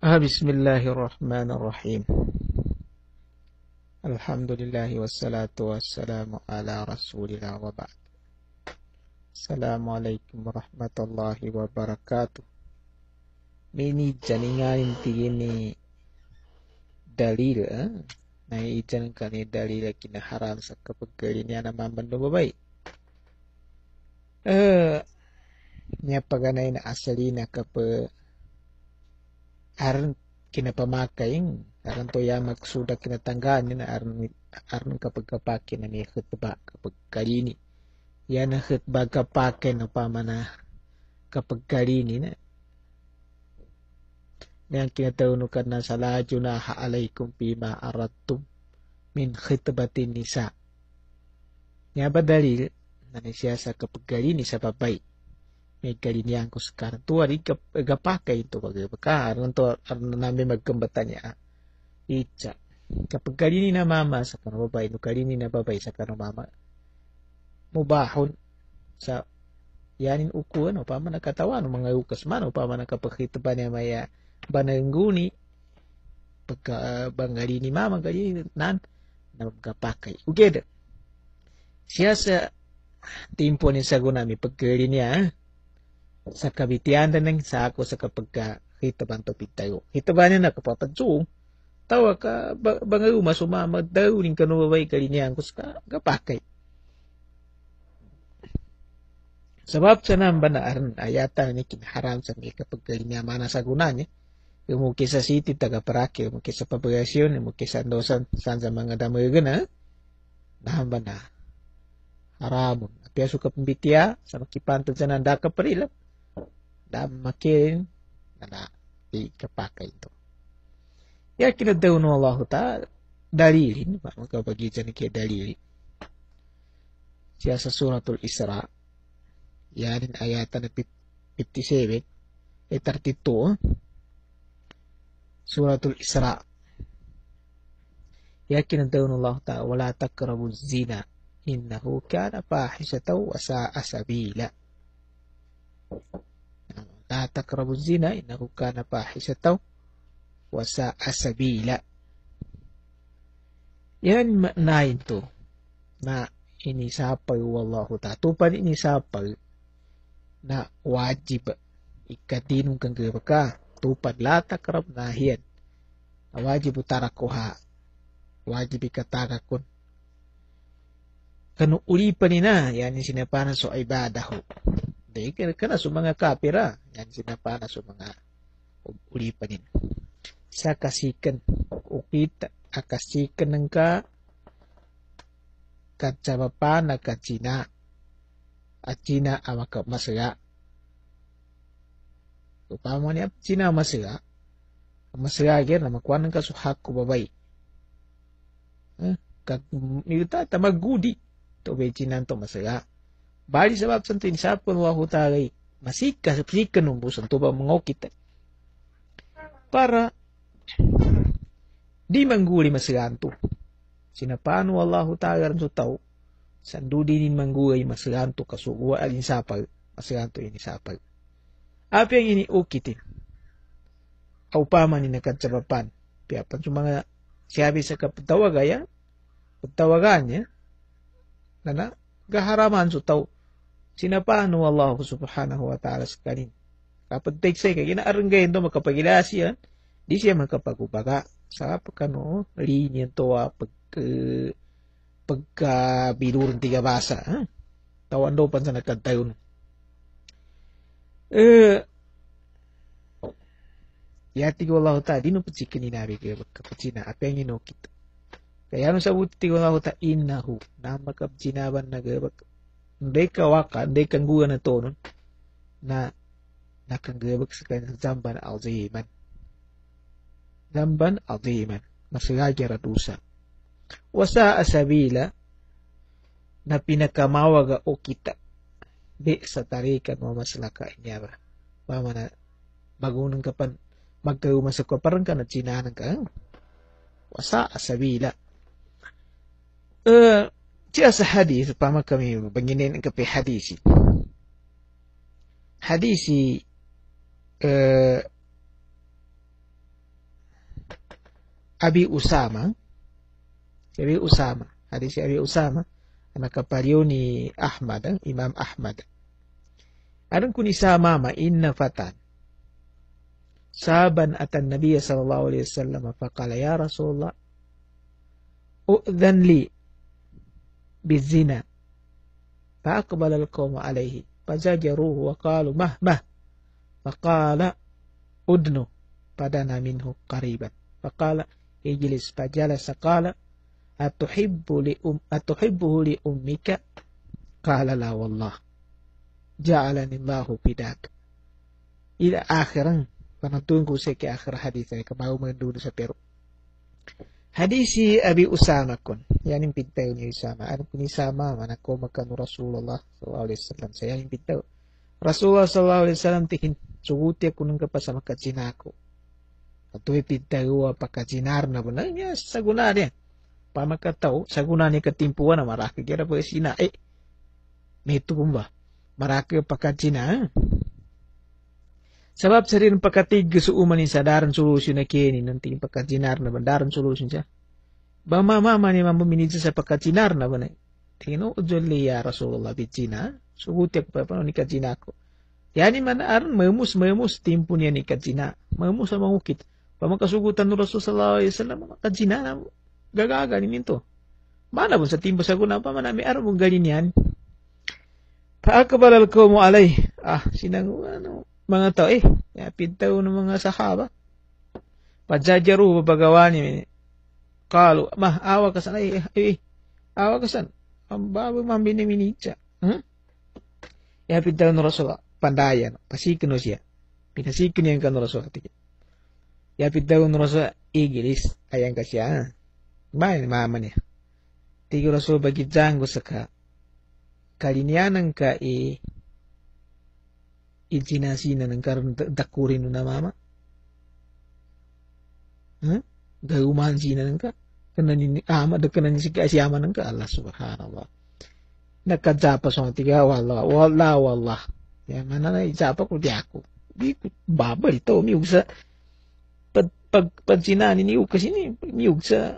Ah, bismillahirrahmanirrahim. Alhamdulillahi wassalatu wassalamu ala rasulillah wa ba'd. Assalamualaikum warahmatullahi wabarakatuh. Mini janinga inti ini dalil. Na ijan kani dalil kina haram sakapagalinya naman bandung babae. Eh, nya paganay na asalina kapag arn kina pamakaing aran toya maksuda kina arn aran kapag kapake na may hitba kapag kalini yan na hitba kapake na pamana kapag kalini na yang kinataunukan na sa na junaha alaikum bima min khitbatin nisa. Nga ba dalil na nagsiya sa kapagkali ni sa babae? megalinia ang kuskartuari gapakay ito gitu. kagabaka ano namin magkambata niya itcha kapag kalini na mama sa kanong babae no kalini na babae sa kanong mama mubahon sa yanin uku ano mana katawan mga ukas man o paman nakapakita pa maya banangguni pagka uh, bangali ni mama gali nan nagkapakay Ugeda. siya sa timpo ni sagunami pagkali niya sa kabitian na ng sa ako sa kapag kita bang tupid tayo. Kita ba na nakapatag so, tawa ka bangay umasumama daw ning kanubabay kalinyan ko sa kapakay. Sebab sa namba na aran ayatan ni kinaharam sa mga kapag mana sa gunan niya. Yung kisa siti, taga-parake, yung kisa pabagasyon, yung kisa andosan, saan sa mga damay gana, nahamba na haramon. At piaso ka pambitiya, sa makipantod sa nandaka parilap, makin nana ikapaka itu yakiddawnu Allahu ta'ala dalilin ini maka bagi jenike dalili Jasa suratul Isra yakin ayatan pitti sebet etartitu suratul Isra nu Allah ta wala takrabuz zina innahu kana fahishatan wa sa'a sabila la taqrabu zina innahu kana fahisatan wa sa'a sabila. Yan makna itu. Na ini sapay ya, wallahu tatupan ini sapay ya? na wajib ikatinong kang ka tupan la takrab nahiyan na wajib tarakoha, wajib kun kanu uli panina yani sinapana so ibadahu de kana su mga kapira yan sinapa na su mga ulipanin sa kasikan ukit akasikan ng ka kan kacabapa na kacina at ah, Cina amaka masaya upama niya Cina masaya masaya agir namakuan ng kasuhak ko babay eh, kag tamagudi to be Cina to masaya bali sabab santo insapon wa masih kasih sapsika ke busan sentuh bang mga kita para di mangguli masiganto sinapan wallahu ta'ala ranso tao sandudi nin mangguli masiganto kasugwa alin sapal masiganto ini sapal apa yang ini ukitin au paman ni nakatsapapan piapan sa mga siyabi sa kapatawagaya pagtawagan niya na na gaharaman su tau sinapahan ng Allah subhanahu wa ta'ala sa kanin. Kapag say kay ginaaranggayin to makapagila siya, di siya makapagubaga. Sa pagkano, linyan to ah, pag, uh, pagka bidurin tiga Tawan daw pan sa Eh, uh, yati ko Allah ta, di no patsikin inabi kayo pagkapatsina, apeng inokit. Kaya nung sabut ko Allah ta, innahu, namakabjinaban na gabak deka waka deka nguga na nun na nakagabag sa kanyang zamban alziman Zamban alziman Masagagi ratusa. Wasa asabila na pinakamawaga o kita di sa tarikan mo maslaka inya ba. ba na bagunang kapan magkaumasok ka parang ka na chinanan ka. Wasa asabila. Uh, Jelas hadis, pertama kami benginin kepi hadisi. Hadis uh, Abi Usama Abi Usama hadisi Abi Usama anak ni Ahmad eh, Imam Ahmad Adan kuni ma inna fatan Saban atan Nabi sallallahu alaihi wasallam faqala ya Rasulullah udhan li bizina فأقبل القوم عليه فزجروه وقالوا مه مه فقال أدنو فدنا منه قريبا فقال اجلس فجلس قال أتحب لأم أتحبه لأمك قال لا والله جعلني الله بداك إلى آخر penentuan ku ke akhir hadis saya kemau mendu seteru Hadis si Abi Usama kun ya, pintau ni Usama an ni Usama mana ko makan Rasulullah sallallahu alaihi wasallam saya yang pintau Rasulullah sallallahu alaihi wasallam tihin nunggu kunung sama pasama aku. aku. Katui pintau apa ka arna na benanya saguna dia pamaka tau saguna ni ketimpuan marah kira apa sina eh metu pun bah marah ke pakai cina eh? Sebab sering pekati gesu umani sadaran solusi na kini nanti pekat jinar na bandaran solusi Bama Ba mama mani mambo minitsa sa pakat jinar na banay. Tino ujoli oh, ya Rasulullah bicina. Sugutek pa pano ni kajina ko. Yani man aron memus memus timpun yan ni kajina. Memus sa mangukit. Bama no Rasul sallallahu alaihi wasallam kajina na gagaga nito. Mana pun sa timbo sa guna pa manami aron mong ganin yan. Paakbal al-qawmu alay. Ah, sinang ano, mga tao eh. Ya pintaw ng mga sahaba. Pajajaru babagawa niya. Kalu, mah, awa ka sana. Eh, eh, eh, eh awa ka sana. Ang baboy mga biniminitsa. Hmm? Ya pintaw ng Rasulullah. Pandayan. Pasikin siya. Pinasikin niya ka ng Rasulullah. Ya pintaw ng Rasulullah. Igilis. Ayan ka siya. Bayan, mama niya. Tigo Rasul bagi janggo saka. Kalinianan ka eh na karan dakkurin namama gayuman sinan ka kanani ama da kanani si kasiyama nan ka Allah subhanallah nakajapa song tiga wala wala wala ya mana na ijapa ko di ako di ko babal to mi ugsa pag pag pagsinani ni ukas ni mi ugsa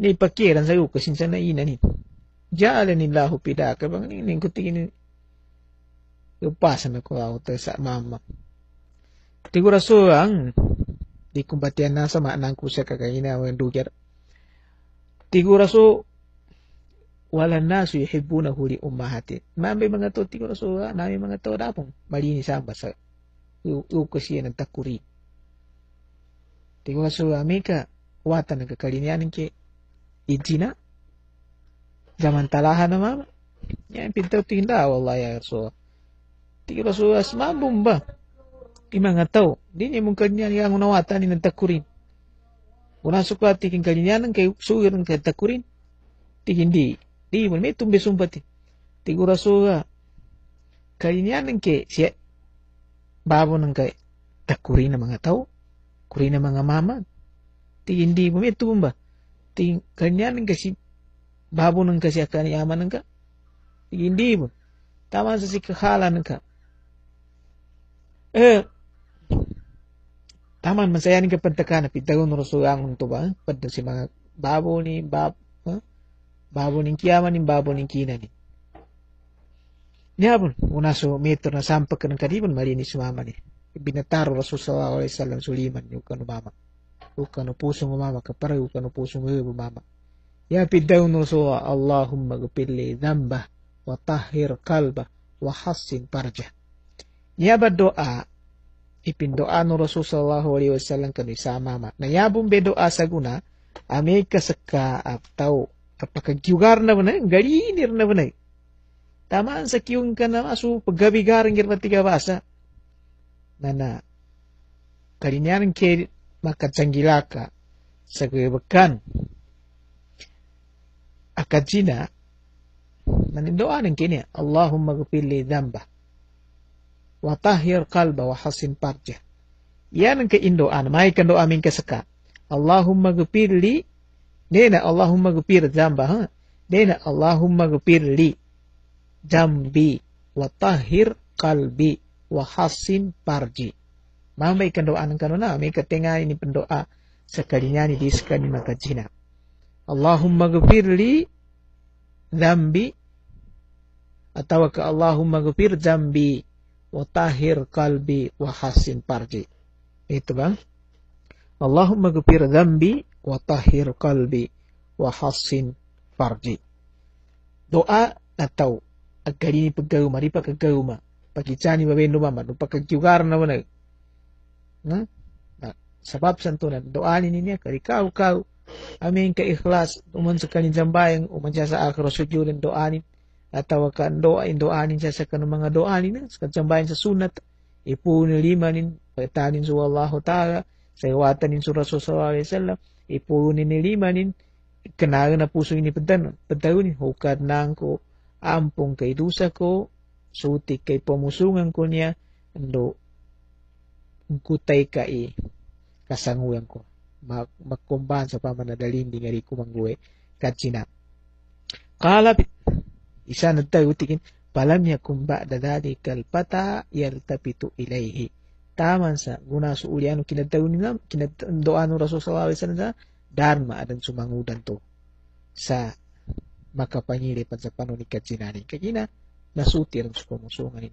ni pakiran sa ukas sa nainan ni ni lahu pidaka bang ni ning kutingin na ko auto sa mama. Di ang di kumbatian na sama nang kusya kagayina ang dugyar. Di kurasu, wala na su yuhibu na huli umahati. Mami mga to, di kurasu, ah, nami mga to, dapong malinis ang basa. Ukos yan ang takuri. Di kurasu, amika, ah, wata nagkakalinianin ki, ijina. Zaman talahan na mama. Yan, pintaw tingin da, wallah ya Rasulullah tiga Rasulullah mabum ba ima nga tau oh, ni mong ni yang unawata ni nagtakurin unasok ba suka kanyanan kay sugir ng nagtakurin hindi. di mo may tumbe sumpati tiga Rasulullah kanyanan kay siya babo nang kay takurin na mga tao kurin na mga mama hindi mo may tumba ting kanyanan kasi babo nang kasi akan yaman ng ka hindi mo Taman sa si kakala ka. Eh. Taman masayani ka pantakana pitagon rosugan eh, unto ba si mga babo ni bab eh, babo ni kiyaman ni babo ni kina ni Niyabon, unaso meter na sampak ke kadibon malinis mari ni. Binataro Rasul sallallahu alaihi wasallam suliman ukano mama, Ukano pusong umama kapara ukano ibu mama, Ya pidaw no so Allahumma gpirli dhamba wa tahhir kalba wa hassin parja. Niaba doa, ipindoa no Rasul sallallahu alaihi wasallam kanu isamama. Nayabong bedoa sa guna, amay kasaka at tao. giugar na banay, nir na banay. Taman sa kiyong ka na maso, paggabigaran kaya matigabasa. Nana, kalinyaran kaya makatanggilaka sa kuyabakan. Akadjina, nanindoan ang kini, Allahumma gupili damba wa tahir kalba wa hasin parja yan ke indoan mai ke doa ke seka Allahumma li, dena Allahumma gupir zamba ha dena Allahumma li, jambi wa tahir Wahasin wa hasin parji mamba ikan doa na, mi ke tengah ini pendoa sekalinya ni di mata maka jina Allahumma li, zambi atau ke Allahumma gupir zambi Watahir kalbi wahasin parji. Itu bang. Allahumma gupir zambi watahir kalbi wahasin farji. Doa atau gau ma. ripa cani bawa babendu mama, lupa kejugar nama wana. Nah, sebab santunan doa ini ni kari kau kau amin ka ikhlas uman sekali jambayang uman jasa akhir sujud dan doa ini natawa ka ang doa, indoanin siya sa kanong mga doanin, sa katsambayan sa sunat, ipunilimanin, pagtanin sa Wallahu Ta'ala, sa iwatanin sa Rasul Sallallahu Alaihi Wasallam, ipunilimanin, kanaga na puso ini padan, padayon, hukat nang ko, ampong kay dusa ko, sutik kay pamusungan ko niya, ando, kutay ka i, kasanguyan ko. Mak sa pamanadalin, di nga rin kumangguwe, katsina. Kalapit, lisan at-tawtikin falam yakum ba'da dhalika al-fata yaltafitu ilaihi tamansa guna suulianu kinadawinam kinaddoanu rasul sallallahu alaihi dharma dan sumangudan danto, sa maka panyire pansapano ni kajinani kajina nasuti ang sukumunsunganin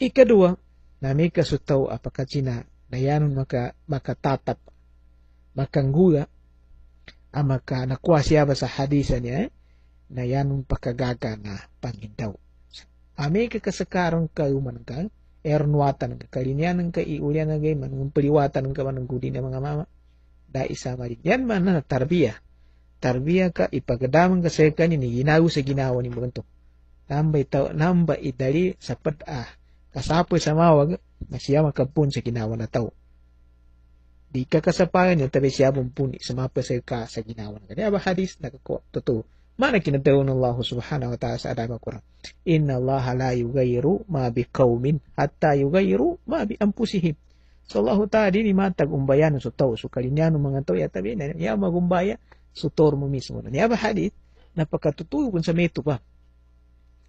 ikadua nami kasutaw apa Cina dayanon maka maka tatap maka ngula amaka nakuha siya ba sa niya eh? na yanong pakagaga nga pangindaw. Ame kakasakaron kayo man ka, ernuatan ka, kalinyanan ka, iulyan ka, manong paliwatan ka manong gudi na mga mama. Da isa rin. Yan man na tarbiya. Tarbiya ka, ipagadaman ka sa ni ginawa sa ginawa ni mga Namba itaw, namba idali sa pat pata, ah, kasapoy sa mawag, na siya makapun sa ginawa na tao. Di ka kasapayan yung tabi siya bumpuni, sumapasay ka sa ginawa na kanya. Aba hadis, nakakuha, totoo. mana kita tahu Allah Subhanahu wa taala ada Al-Quran inna Allah la yughayyiru ma bi qaumin hatta yughayyiru ma bi anfusihim so Allah tadi ni mata gumbayan so tau so kali nyanu mengatau ya tabi ni ya ma gumbaya so tor mumi semua ni apa hadis napaka tutu pun sama itu pa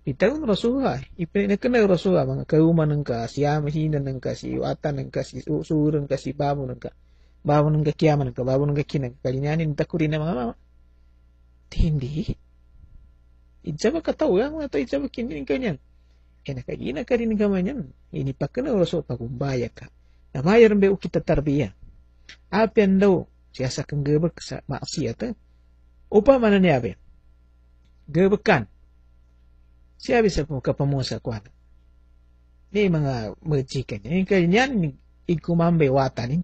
Pitau Rasulullah, ipin nak kenal Rasulullah bang, ke rumah nang ka, siam hina nang ka, siwata nang ka, suruh nang ka, babu nang ka. Babu nang ka kiamat nang ka, babu nang ka kinang. Kali ni takurina mga mama. hindi. Ijaba kata orang atau ijab kini kanyan. Enak lagi nak kari ni gamanyan. Ini pakana rasul pagumbaya ka. bayar be kita tarbiya. Apa yang daw siasa kang gebek maksiat. Upa mana ni abe? Gebekan. siapa bisa kapamusa kuana. Ni mga majikan. Ini kanyan ikumambe watanin.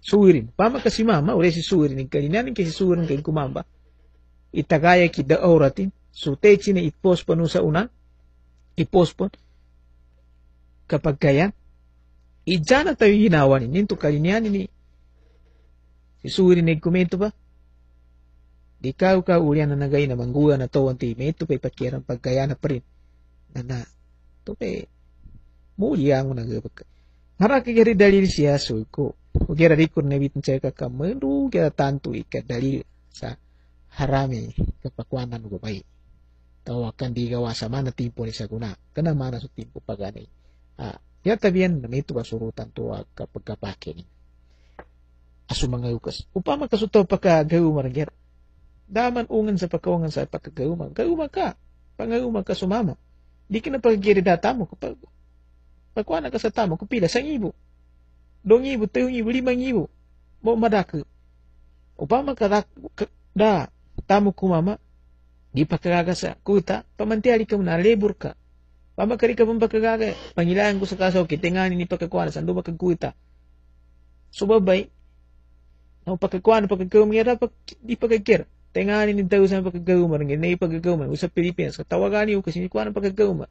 suwirin. Pama ka si mama, ure si suwirin. Kalinanin kay si suwirin kay kumamba. Itagaya ki da oratin. So, techi na itpospon sa una. Ipospon. Kapag kaya. Idiyan na tayo hinawanin. Ninto kalinanin ni si suwirin na kumento ba? Di ka ka uri na nagay na mangguya na to ang time. Ito pa'y pakirang pagkaya na pa rin. Na na. Ito pa'y muli ang nagapagkaya. Harakagari dalil siya, so ko. ogera rikur ne nabi ceka kamandu ogera tantu ika dalil sa harami kepakuanan go bai tau akan digawa sama timpo ni saguna kena mana su timpo pagani ah ya tabian na itu basurutan to kapagkapake ni asu mga yukas upama paka pakagayu marger daman ungan sa pakawangan sa pakagayuma gayuma ka pangayuma ka sumama di sumama. na pagkiri datamu kapag pagkuanan ka sa tamo kupila sang ibu 2,000, 3,000, 5,000. Mo madaka. Upama kada da tamu kumama gipakagaga sa kuta pamantiali ka na labor ka. Pamakari ka pampakagaga pangilaan ko sa kaso kitingan ni pagkakuan sa duba kagkuta. Subabay na pagkakuan pagkakumira pag di pagkakir. Tingan ni daw sa pagkagawman ng inay pagkagawman sa Pilipinas katawagani ko kasi ni kuan pagkagawman.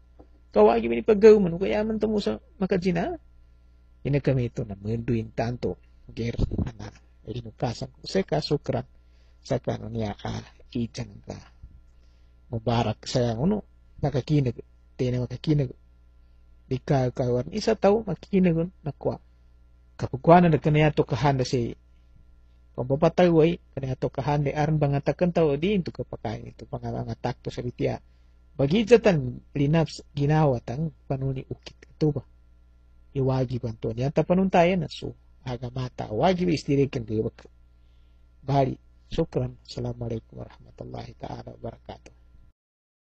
Kawagi ni pagkagawman kaya man tamo makajina. inagamito na mundoin tanto ger na inukasan ko sa kasukra sa kanon niya ka ah, ijan ka ah. mubarak saya uno nakakinag tena makakinag di kawan isa tau tao makikinagon nakwa kapagkuhanan na kanya to kahanda si kung papataway kanya to kahanda aran bang atakan tao di ito kapakain ito atak to sa bitiya bagidjatan linaps ginawa tang panuni ukit ito ba ni wajibu antoni anta panuntayena so wajib istirikan istirikin bari syukran assalamualaikum warahmatullahi taala wabarakatuh